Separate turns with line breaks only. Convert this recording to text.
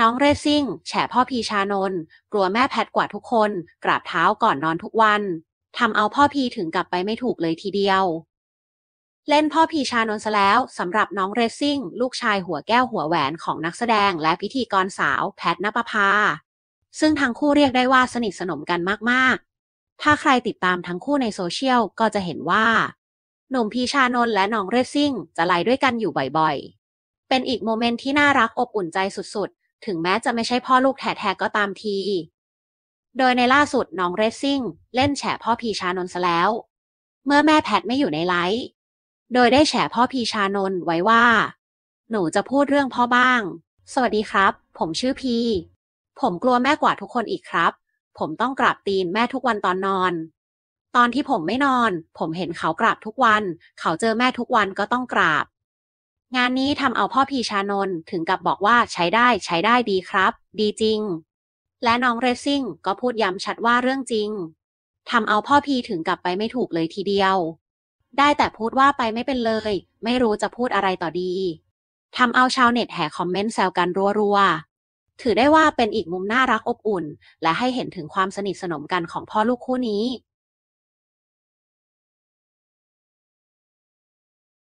น้องเรซิ่งแฉพ่อพีชานนกลัวแม่แพทกว่าทุกคน กราบเท้าก่อนนอนทุกวันทำเอาพ่อพีถึงกลับไปไม่ถูกเลยทีเดียว เล่นพ่อพีชานนซะแล้วสำหรับน้องเรซิ่งลูกชายหัวแก้วหัวแหวนของนักแสดงและพิธีกรสาวแพทนปภาซึ่งทั้งคู่เรียกได้ว่าสนิทสนมกันมากๆ ถ้าใครติดตามทั้งคู่ในโซเชียลก็จะเห็นว่าหนุ่มพีชานนและน้องเรซิ่งจะไล่ด้วยกันอยู่บ่อยๆเป็นอีกโมเมนต์ที่น่ารักอบอุ่นใจสุดถึงแม้จะไม่ใช่พ่อลูกแท้ๆก็ตามที โดยในล่าสุดน้องเรซซิ่ง เล่นแฉพ่อพีชานนท์ซะแล้ว เมื่อแม่แพทไม่อยู่ในไลฟ์ โดยได้แฉพ่อพีชานนท์ไว้ว่า หนูจะพูดเรื่องพ่อบ้าง สวัสดีครับ ผมชื่อพี ผมกลัวแม่กว่าทุกคนอีกครับ ผมต้องกราบตีนแม่ทุกวันตอนนอน ตอนที่ผมไม่นอน ผมเห็นเขากราบทุกวัน เขาเจอแม่ทุกวันก็ต้องกราบงานนี้ทำเอาพ่อพีชานนถึงกับบอกว่าใช้ได้ใช้ได้ดีครับ ดีจริง และน้องเรซิ่งก็พูดย้ำชัดว่าเรื่องจริงทำเอาพ่อพีถึงกับไปไม่ถูกเลยทีเดียว ได้แต่พูดว่าไปไม่เป็นเลยไม่รู้จะพูดอะไรต่อดีทำเอาชาวเน็ตแห่คอมเมนต์แซวกันรัวๆถือได้ว่าเป็นอีกมุมน่ารักอบอุ่น และให้เห็นถึงความสนิทสนมกันของพ่อลูกคู่นี้